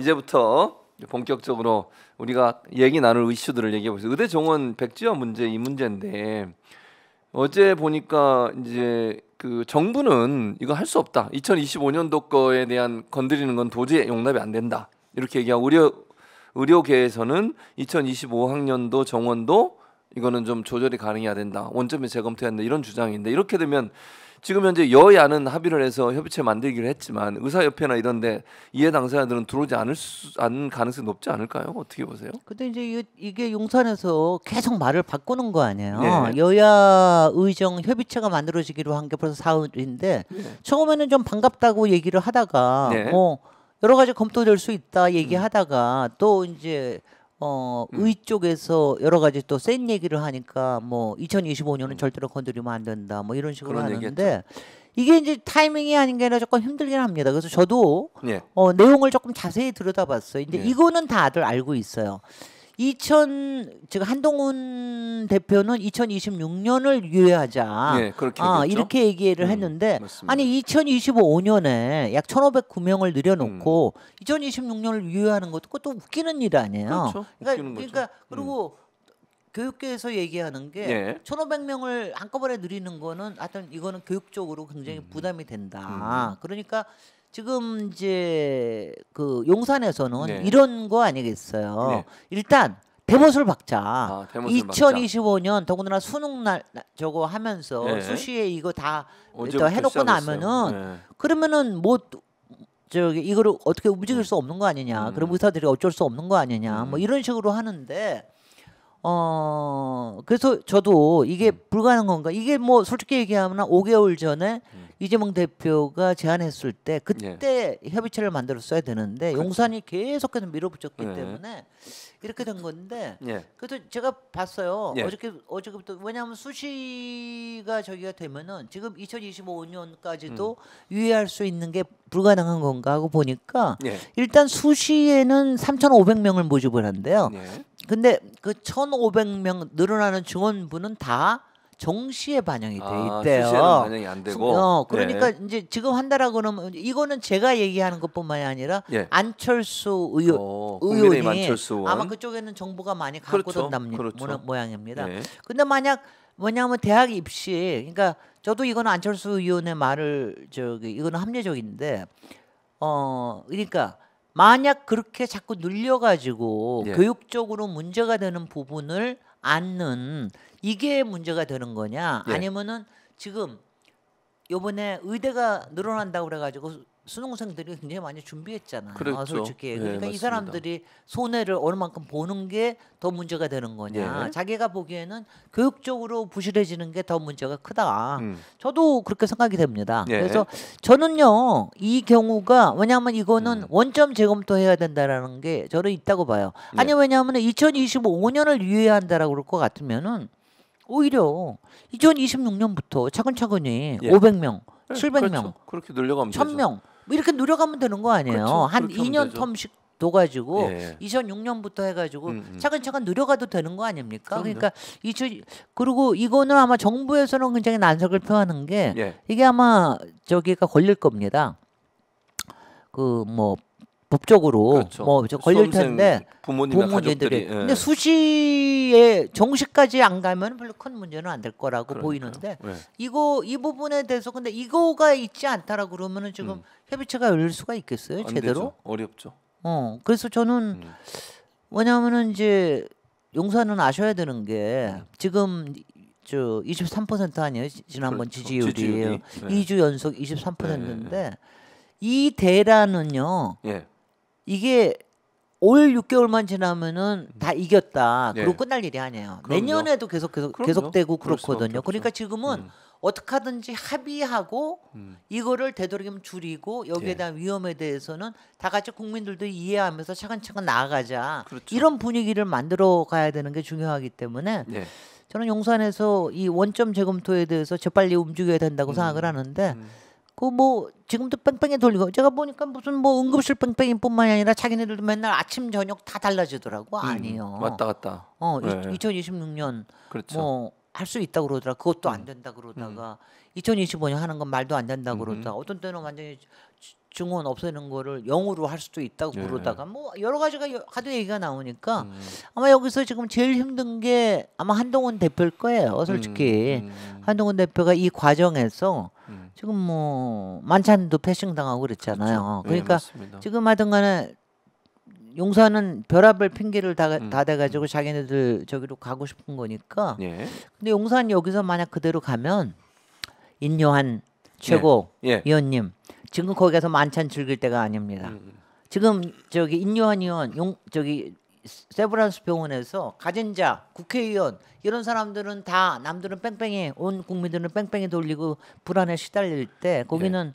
이제부터 본격적으로 우리가 얘기 나눌 이슈들을 얘기해 보세요 의대 정원 백지화 문제 이 문제인데 어제 보니까 이제 그 정부는 이거 할 수 없다. 2025년도 거에 대한 건드리는 건 도저히 용납이 안 된다. 이렇게 얘기하고 의료 의료계에서는 2025학년도 정원도 이거는 좀 조절이 가능해야 된다. 원점에 재검토해야 된다. 이런 주장인데 이렇게 되면 지금 현재 여야는 합의를 해서 협의체 만들기로 했지만 의사협회나 이런데 이해 당사자들은 들어오지 않을 수, 않 가능성이 높지 않을까요? 어떻게 보세요? 근데 이제 이게 용산에서 계속 말을 바꾸는 거 아니에요? 네. 여야 의정 협의체가 만들어지기로 한 게 벌써 사흘인데 네. 처음에는 좀 반갑다고 얘기를 하다가 네. 뭐 여러 가지 검토될 수 있다 얘기하다가 음. 또 이제 어, 음. 의 쪽에서 여러 가지 또 센 얘기를 하니까 뭐 2025년은 음. 절대로 건드리면 안 된다 뭐 이런 식으로 하는데 얘기했죠. 이게 이제 타이밍이 아닌 게 아니라 조금 힘들긴 합니다. 그래서 저도 예. 어, 내용을 조금 자세히 들여다봤어요. 근데 예. 이거는 다들 알고 있어요. 2000제 한동훈 대표는 2026년을 유예하자. 예, 그렇게 아, 이렇게 얘기를 음, 했는데 맞니다 아니 2025년에 약 1,509명을 늘여놓고 음. 2026년을 유예하는 것도 그것도 웃기는 일 아니에요. 그렇죠. 그러니까, 그러니까 음. 그리고 음. 교육계에서 얘기하는 게 예. 1,500명을 한꺼번에 늘리는 거는 하여튼 이거는 교육적으로 굉장히 음. 부담이 된다. 그러니까 지금 이제 그 용산에서는 네. 이런 거 아니겠어요. 네. 일단 대못을 박자. 아, 대못을 2025년 박자. 더군다나 수능 날 저거 하면서 네. 수시에 이거 다 해놓고 나면은 네. 그러면은 뭐 저기 이거를 어떻게 움직일 수 없는 거 아니냐. 음. 그런 의사들이 어쩔 수 없는 거 아니냐. 뭐 음. 뭐 이런 식으로 하는데 어 그래서 저도 이게 음. 불가능한 건가? 이게 뭐 솔직히 얘기하면 5개월 전에 음. 이재명 대표가 제안했을 때 그때 예. 협의체를 만들었어야 되는데 그렇죠. 용산이 계속해서 밀어붙였기 예. 때문에 이렇게 된 건데 예. 그래도 제가 봤어요 예. 어저께 어저께부터 왜냐하면 수시가 저기가 되면은 지금 2025년까지도 음. 유예할 수 있는 게 불가능한 건가 하고 보니까 예. 일단 수시에는 3,500명을 모집을 한대요. 예. 근데 그 1,500명 늘어나는 증원부는 다 정시에 반영이 돼 아, 있대요. 아, 반영이 안 되고. 어, 그러니까 네. 이제 지금 한다라고 그러면 이거는 제가 얘기하는 것뿐만이 아니라 예. 안철수 어, 의원 어, 의원이 안철수 아마 그쪽에는 정보가 많이 갖고 돈답니다. 그렇죠. 그렇죠. 모양입니다. 예. 근데 만약 뭐냐면 대학 입시 그러니까 저도 이건는 안철수 의원의 말을 저기 이거는 합리적인데 어 그러니까 만약 그렇게 자꾸 늘려가지고 예. 교육적으로 문제가 되는 부분을 안는 이게 문제가 되는 거냐? 예. 아니면은 지금 요번에 의대가 늘어난다고 그래가지고 수능생들이 굉장히 많이 준비했잖아요. 그랬죠. 솔직히 예, 그러니까 네, 이 사람들이 손해를 얼마만큼 보는 게 더 문제가 되는 거냐. 네. 자기가 보기에는 교육적으로 부실해지는 게 더 문제가 크다. 음. 저도 그렇게 생각이 됩니다. 네. 그래서 저는요 이 경우가 왜냐하면 이거는 음. 원점 재검토해야 된다라는 게 저는 있다고 봐요. 아니 왜냐하면 2025년을 유예한다라고 그럴 것 같으면은. 오히려 2026년부터 차근차근히 예. 500명, 네, 700명, 그렇죠. 그렇게 늘려가면 1000명 뭐 이렇게 늘려가면 되는 거 아니에요. 그렇죠. 한 2년 텀씩 둬가지고 예. 2006년부터 해가지고 음, 음. 차근차근 늘려가도 되는 거 아닙니까? 그럼요. 그러니까 이주 그리고 이거는 아마 정부에서는 굉장히 난색을 표하는 게 예. 이게 아마 저기가 걸릴 겁니다. 그뭐 법적으로 그렇죠. 뭐 걸릴 텐데 부모 문제들이 예. 근데 수시에 정시까지 안 가면 별로 큰 문제는 안 될 거라고 그러니까요. 보이는데 네. 이거 이 부분에 대해서 근데 이거가 있지 않다라 그러면은 지금 음. 협의체가 열릴 수가 있겠어요 제대로 되죠. 어렵죠. 어 그래서 저는 음. 뭐냐면은 이제 용산은 아셔야 되는 게 음. 지금 저23% 아니에요 지난번 그렇죠. 지지율이에요. 지지율이. 네. 2주 연속 23%인데 네. 이 대란은요. 예. 이게 올 6개월만 지나면은 음. 다 이겼다. 네. 그리고 끝날 일이 아니에요. 그럼요. 내년에도 계속 계속 그럼요. 계속되고 그렇거든요. 그러니까 지금은 음. 어떻게 하든지 합의하고 음. 이거를 되도록이면 줄이고 여기에 예. 대한 위험에 대해서는 다 같이 국민들도 이해하면서 차근차근 나아가자. 그렇죠. 이런 분위기를 만들어 가야 되는 게 중요하기 때문에 네. 저는 용산에서 이 원점 재검토에 대해서 재빨리 움직여야 된다고 음. 생각을 하는데 음. 그뭐 지금도 뺑뺑이 돌리고 제가 보니까 무슨 뭐 응급실 뺑뺑이뿐만이 아니라 자기네들도 맨날 아침 저녁 다 달라지더라고 음, 아니요. 왔다 갔다. 어, 네. 2026년 그렇죠. 뭐할 수 있다 그러더라. 그것도 음. 안 된다 그러다가 음. 2025년 하는 건 말도 안 된다 그러다. 음. 어떤 때는 완전히 증언 없애는 거를 영으로 할 수도 있다고 예. 그러다가 뭐 여러 가지가 하도 얘기가 나오니까 음. 아마 여기서 지금 제일 힘든 게 아마 한동훈 대표일 거예요 솔직히 음. 음. 한동훈 대표가 이 과정에서 지금 뭐 만찬도 패싱 당하고 그랬잖아요. 그렇죠. 네, 그러니까 네, 지금 하든간에 용사는 벼락을 핑계를 다, 음. 다 대가지고 자기네들 저기로 가고 싶은 거니까. 예. 근데 용산 여기서 만약 그대로 가면 인요한 최고 예. 예. 위원님 지금 거기 가서 만찬 즐길 때가 아닙니다. 음. 음. 지금 저기 인요한 위원용 저기 세브란스 병원에서 가진자, 국회의원 이런 사람들은 다 남들은 뺑뺑이 온 국민들은 뺑뺑이 돌리고 불안에 시달릴 때 거기는 네.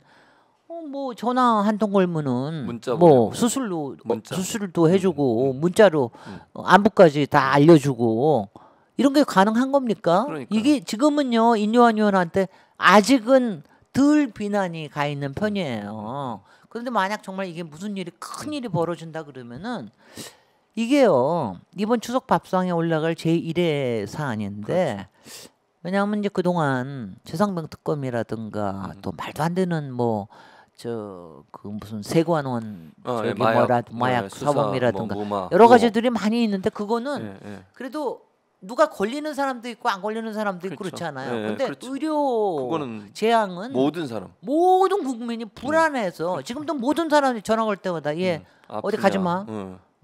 어, 뭐 전화 한 통 걸면은 뭐 수술로 문자. 수술도 해주고 음, 음. 문자로 음. 어, 안부까지 다 알려주고 이런 게 가능한 겁니까? 그러니까. 이게 지금은요 인요한 의원한테 아직은 덜 비난이 가 있는 편이에요. 음, 음, 그런데 만약 정말 이게 무슨 일이 큰 일이 벌어진다 그러면은 이게요 이번 추석 밥상에 올라갈 제 1회 사안인데 그렇죠. 왜냐하면 이제 그동안 최상병 특검이라든가 음. 또 말도 안 되는 뭐 저 그 무슨 세관원 어, 저기 예, 마약, 뭐라 뭐 마약 예, 사범이라든가 뭐, 여러 가지들이 뭐. 많이 있는데 그거는 예, 예, 그래도 누가 걸리는 사람도 있고 안 걸리는 사람도 있고 그렇죠. 그렇잖아요. 예, 예 근데 그렇죠. 의료 재앙은 모든 사람 모든 국민이 불안해서 음. 지금도 모든 사람이 전화 걸 때마다 예 음. 어디 가지 마.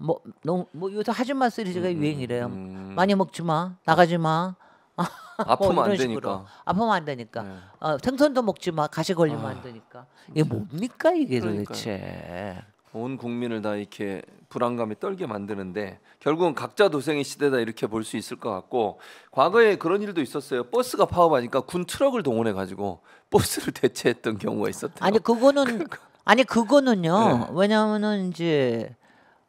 뭐 너무 뭐 요새 하지마 시리즈가 음, 음, 유행이래요. 음. 음. 많이 먹지 마, 나가지 마. 아프면 뭐안 되니까. 아프면 안 되니까. 네. 어, 생선도 먹지 마, 가시 걸리면 아, 안 되니까. 이게 음. 뭡니까 이게 그러니까요. 도대체. 온 국민을 다 이렇게 불안감에 떨게 만드는데 결국은 각자 도생의 시대다 이렇게 볼 수 있을 것 같고 과거에 그런 일도 있었어요. 버스가 파업하니까 군 트럭을 동원해 가지고 버스를 대체했던 경우가 있었대요. 아니 그거는 그러니까. 아니 그거는요. 네. 왜냐면은 이제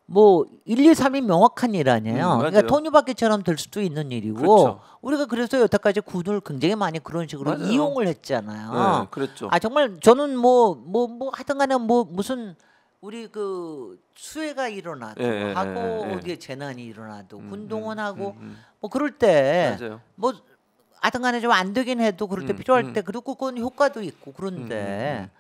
뭐 1, 2, 3이 명확한 일 아니에요. 음, 그러니까 토니바퀴처럼 될 수도 있는 일이고 그렇죠. 우리가 그래서 여태까지 군을 굉장히 많이 그런 식으로 맞아요. 이용을 했잖아요. 네, 그렇죠. 아 정말 저는 뭐 뭐뭐 뭐, 뭐 하여튼간에 뭐 무슨 우리 그 수해가 일어나도 예, 예 하고 예, 예, 어디에 재난이 일어나도 음, 군동원하고 음, 음, 음, 뭐 그럴 때 뭐 하여튼간에 좀 안 되긴 해도 그럴 때 음, 필요할 음. 때 그리고 그건 효과도 있고 그런데.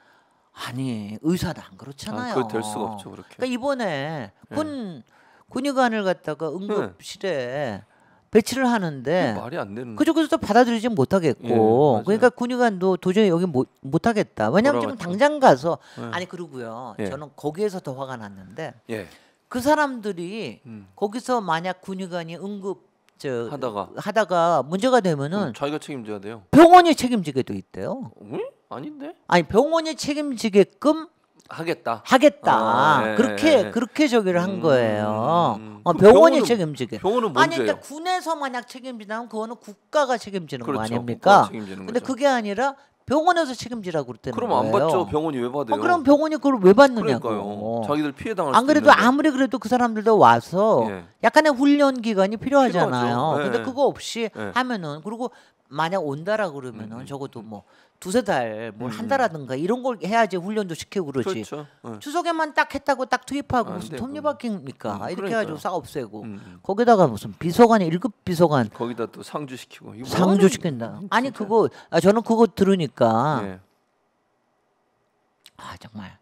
아니 의사도 안 그렇잖아요. 아, 그될 수가 없죠 그렇게. 그러니까 이번에 예. 군 군의관을 갖다가 응급실에 예. 배치를 하는데 말이 안 되는. 그쪽에서도 받아들이지 못하겠고 예, 그러니까 군의관도 도저히 여기 못 못하겠다. 왜냐하면 지금 당장 가서 예. 아니 그러고요. 예. 저는 거기에서 더 화가 났는데 예. 그 사람들이 음. 거기서 만약 군의관이 응급 저 하다가 하다가 문제가 되면은 자기가 책임져야 돼요. 병원이 책임지게 돼 있대요. 응? 아닌데? 아니 병원이 책임지게끔 하겠다. 하겠다. 아, 네, 그렇게 네. 그렇게 저기를 한 음, 거예요. 음. 어, 그 병원이 병원은, 책임지게. 병원은 뭔 아니 그러니까 군에서 만약 책임지면 그거는 국가가 책임지는 그렇죠, 거 아닙니까? 책임 근데 그게 아니라 병원에서 책임지라고 그랬다는 그럼 거예요. 안 받죠. 병원이 왜 받아요? 어, 그럼 병원이 그걸 왜 받느냐고. 그러니까요. 자기들 피해 당할 안 그래도 아무리 그래도 그 사람들도 와서 예. 약간의 훈련 기간이 필요하잖아요. 필요하죠. 예. 근데 예. 그거 없이 예. 하면은 그리고 만약 온다라 그러면은 음, 음, 적어도 음. 뭐 두세 달, 뭐한 음. 달하든가 이런 걸 해야지 훈련도 시키고 그러지. 그렇죠. 네. 추석에만 딱 했다고 딱 투입하고 아, 무슨 그 톱니바퀴입니까? 음, 이렇게 그러니까요. 해가지고 싹 없애고 음. 음. 거기다가 무슨 비서관이 일급 비서관 거기다 또 상주시키고 상주시킨다. 아니 진짜. 그거 아, 저는 그거 들으니까 네. 아 정말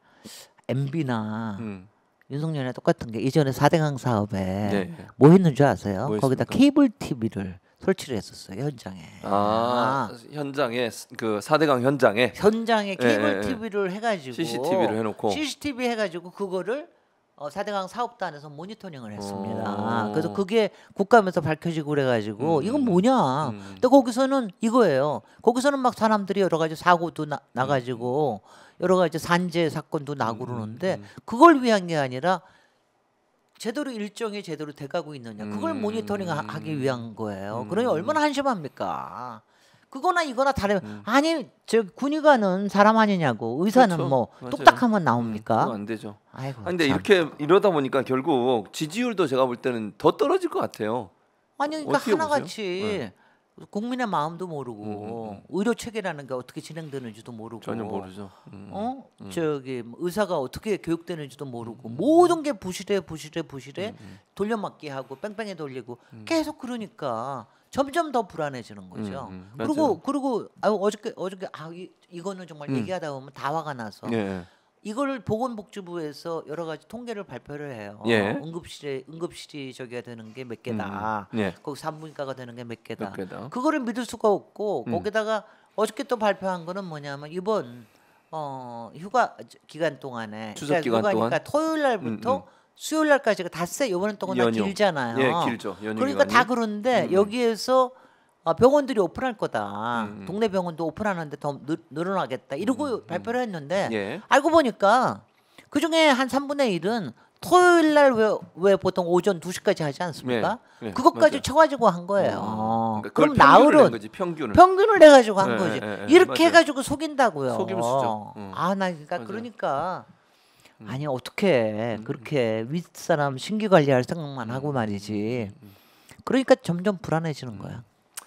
MB나 음. 윤석열이랑 똑같은 게 이전에 4대강 사업에 네. 뭐 했는 줄 아세요? 뭐 거기다 케이블 TV를 설치를 했었어요 현장에. 아, 아. 현장에 그 4대강 현장에. 현장에 예, 케이블 예, TV를 예. 해가지고 CCTV를 해놓고 CCTV 해가지고 그거를 어, 4대강 사업단에서 모니터링을 했습니다. 아, 그래서 그게 국감에서 밝혀지고 그래가지고 음. 이건 뭐냐. 음. 근 거기서는 이거예요. 거기서는 막 사람들이 여러 가지 사고도 나, 나가지고 여러 가지 산재 사건도 나고 음, 음, 그러는데 음. 그걸 위한 게 아니라 제대로 일정이 제대로 돼가고 있느냐 그걸 음. 모니터링하기 위한 거예요. 음. 그러니 얼마나 한심합니까? 그거나 이거나 다른 음. 아니 저 군의관은 사람 아니냐고 의사는 그렇죠. 뭐 맞아요. 똑딱하면 나옵니까? 음, 안 되죠. 아이고. 근데 이렇게 이러다 보니까 결국 지지율도 제가 볼 때는 더 떨어질 것 같아요. 아니 그러니까 하나같이 네. 국민의 마음도 모르고 음, 음, 음. 의료 체계라는 게 어떻게 진행되는지도 모르고 전혀 모르죠. 음. 어 음. 저기 뭐 의사가 어떻게 교육되는지도 모르고 음, 모든 게 부실해 부실해 부실해 돌려막기 하고 뺑뺑이 돌리고 계속 그러니까 점점 더 불안해지는 거죠. 그리고 그리고 아 어저께 어저께 아 이, 이거는 정말 얘기하다 보면 다 화가 나서. 예. 예. 이걸 보건복지부에서 여러 가지 통계를 발표를 해요. 예. 응급실에 응급실이 저기가 되는 게 몇 개다. 음, 예. 거기 산부인과가 되는 게 몇 개다. 몇 개다. 그거를 믿을 수가 없고 음. 거기다가 어저께 또 발표한 거는 뭐냐면 이번 어 휴가 기간 동안에 추석 그러니까 기간 동안 토요일 날부터 음, 음. 수요일 날까지가 닷새 이번 동안 다 길잖아요. 예, 길죠. 그러니까 기간이. 다 그런데 음, 음. 여기에서 아, 병원들이 오픈할 거다. 음, 음. 동네 병원도 오픈하는데 더 늘, 늘어나겠다. 이러고 음, 음, 음, 발표를 했는데 예. 알고 보니까 그 중에 한 3분의 1은 토요일 날왜 왜 보통 오전 2시까지 하지 않습니까? 예, 예, 그것까지 맞아. 쳐가지고 한 거예요. 아, 그러니까 그럼 나흘은 거지, 평균을. 평균을 해가지고 한 예, 거지. 예, 예, 이렇게 맞아. 해가지고 속인다고요. 속이 수죠. 아, 나 그러니까 그러니까 아니 어떻게 그렇게 윗사람 신기 관리할 생각만 하고 말이지. 그러니까 점점 불안해지는 거야.